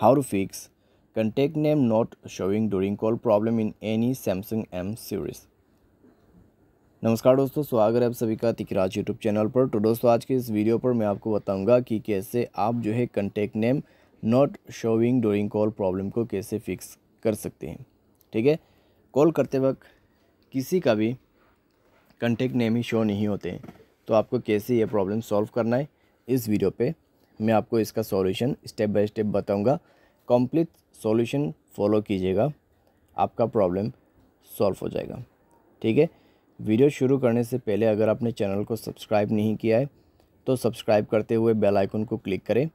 How to fix contact name not showing during call problem in any Samsung M series. नमस्कार दोस्तों स्वागत है आप सभी का तिकराज यूट्यूब चैनल पर तो दोस्तों आज के इस वीडियो पर मैं आपको बताऊंगा कि कैसे आप जो है contact name not showing during call problem को कैसे फिक्स कर सकते हैं ठीक है कॉल करते वक्त किसी का भी कंटेक्ट नेम ही शो नहीं होते हैं तो आपको कैसे ये प्रॉब्लम सॉल्व करना है इस वीडियो पर मैं आपको इसका सॉल्यूशन स्टेप बाय स्टेप बताऊंगा कंप्लीट सॉल्यूशन फॉलो कीजिएगा आपका प्रॉब्लम सॉल्व हो जाएगा ठीक है वीडियो शुरू करने से पहले अगर आपने चैनल को सब्सक्राइब नहीं किया है तो सब्सक्राइब करते हुए बेल आइकन को क्लिक करें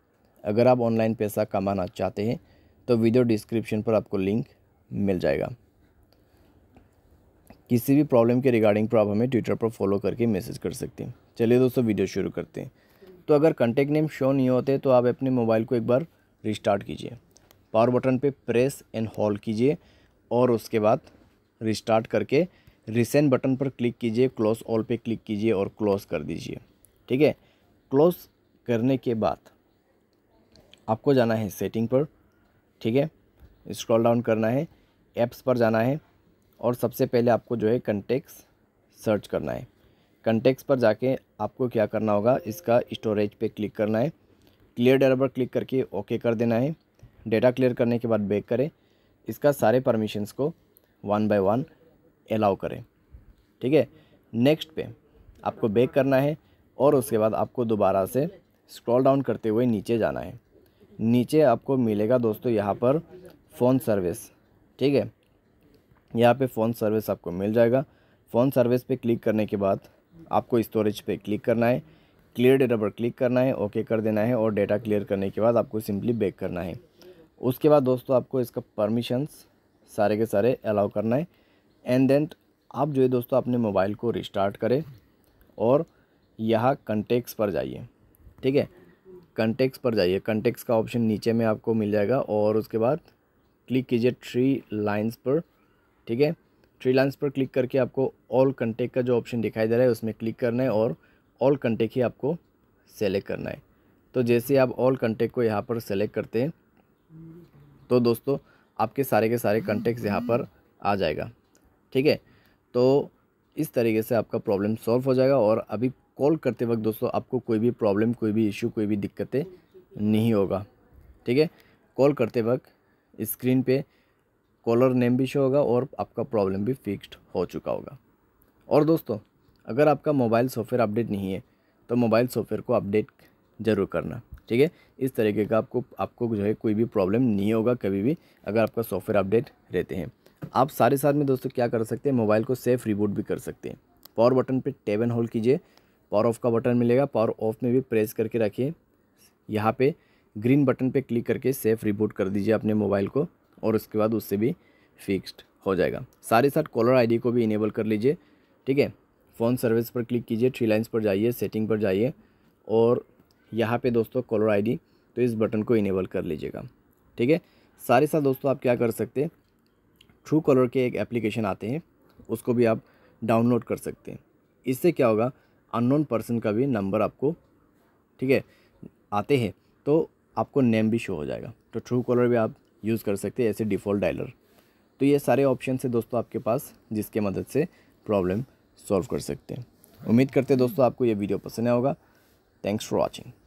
अगर आप ऑनलाइन पैसा कमाना चाहते हैं तो वीडियो डिस्क्रिप्शन पर आपको लिंक मिल जाएगा किसी भी प्रॉब्लम के रिगार्डिंग पर आप हमें ट्विटर पर फॉलो करके मैसेज कर सकते हैं चलिए दोस्तों वीडियो शुरू करते हैं तो अगर कंटेक्ट नेम शो नहीं होते तो आप अपने मोबाइल को एक बार रिस्टार्ट कीजिए पावर बटन पे प्रेस एंड होल्ड कीजिए और उसके बाद रिस्टार्ट करके रिसेंट बटन पर क्लिक कीजिए क्लोज ऑल पे क्लिक कीजिए और क्लोज कर दीजिए ठीक है क्लोज करने के बाद आपको जाना है सेटिंग पर ठीक है स्क्रॉल डाउन करना है ऐप्स पर जाना है और सबसे पहले आपको जो है कंटेक्स सर्च करना है कंटेक्स पर जाके आपको क्या करना होगा इसका स्टोरेज पे क्लिक करना है क्लियर डेटा पर क्लिक करके ओके कर देना है डेटा क्लियर करने के बाद बैक करें इसका सारे परमिशंस को वन बाय वन अलाउ करें ठीक है नेक्स्ट पे आपको बैक करना है और उसके बाद आपको दोबारा से स्क्रॉल डाउन करते हुए नीचे जाना है नीचे आपको मिलेगा दोस्तों यहाँ पर फ़ोन सर्विस ठीक है यहाँ पे फ़ोन सर्विस आपको मिल जाएगा फ़ोन सर्विस पे क्लिक करने के बाद आपको स्टोरेज पे क्लिक करना है क्लियर डेटा पर क्लिक करना है ओके कर देना है और डेटा क्लियर करने के बाद आपको सिंपली बैक करना है उसके बाद दोस्तों आपको इसका परमिशंस सारे के सारे अलाउ करना है एंड देन आप जो है दोस्तों अपने मोबाइल को रिस्टार्ट करें और यहाँ कंटेक्स पर जाइए ठीक है कंटेक्स पर जाइए कंटेक्स का ऑप्शन नीचे में आपको मिल जाएगा और उसके बाद क्लिक कीजिए थ्री लाइंस पर ठीक है फ्रीलांस लाइन्स पर क्लिक करके आपको ऑल कंटेक्ट का जो ऑप्शन दिखाई दे रहा है उसमें क्लिक करना है और ऑल कंटेक्ट ही आपको सेलेक्ट करना है तो जैसे आप ऑल कंटेक्ट को यहाँ पर सेलेक्ट करते हैं तो दोस्तों आपके सारे के सारे कंटेक्ट यहाँ पर आ जाएगा ठीक है तो इस तरीके से आपका प्रॉब्लम सॉल्व हो जाएगा और अभी कॉल करते वक्त दोस्तों आपको कोई भी प्रॉब्लम कोई भी इश्यू कोई भी दिक्कतें नहीं होगा ठीक है कॉल करते वक्त स्क्रीन पे कॉलर नेम भी शो होगा और आपका प्रॉब्लम भी फिक्स्ड हो चुका होगा और दोस्तों अगर आपका मोबाइल सॉफ्टवेयर अपडेट नहीं है तो मोबाइल सॉफ्टवेयर को अपडेट ज़रूर करना ठीक है इस तरीके का आपको आपको जो है कोई भी प्रॉब्लम नहीं होगा कभी भी अगर आपका सॉफ्टवेयर अपडेट रहते हैं आप सारे साथ में दोस्तों क्या कर सकते हैं मोबाइल को सेफ रिबूट भी कर सकते हैं पावर बटन पर टेब एंड होल्ड कीजिए पावर ऑफ का बटन मिलेगा पावर ऑफ में भी प्रेस करके रखिए यहाँ पर ग्रीन बटन पर क्लिक करके सेफ रिबूट कर दीजिए अपने मोबाइल को और उसके बाद उससे भी फिक्स्ड हो जाएगा सारे साथ कॉलर आईडी को भी इनेबल कर लीजिए ठीक है फ़ोन सर्विस पर क्लिक कीजिए थ्री लाइन्स पर जाइए सेटिंग पर जाइए और यहाँ पे दोस्तों कॉलर आईडी तो इस बटन को इनेबल कर लीजिएगा ठीक है सारे साथ दोस्तों आप क्या कर सकते हैं ट्रू कॉलर के एक एप्लीकेशन आते हैं उसको भी आप डाउनलोड कर सकते हैं इससे क्या होगा अननोन पर्सन का भी नंबर आपको ठीक है आते हैं तो आपको नेम भी शो हो जाएगा तो ट्रू कॉलर भी आप यूज़ कर सकते हैं ऐसे डिफ़ॉल्ट डायलर तो ये सारे ऑप्शन है दोस्तों आपके पास जिसके मदद से प्रॉब्लम सॉल्व कर सकते हैं उम्मीद करते हैं दोस्तों आपको ये वीडियो पसंद आया होगा थैंक्स फॉर वॉचिंग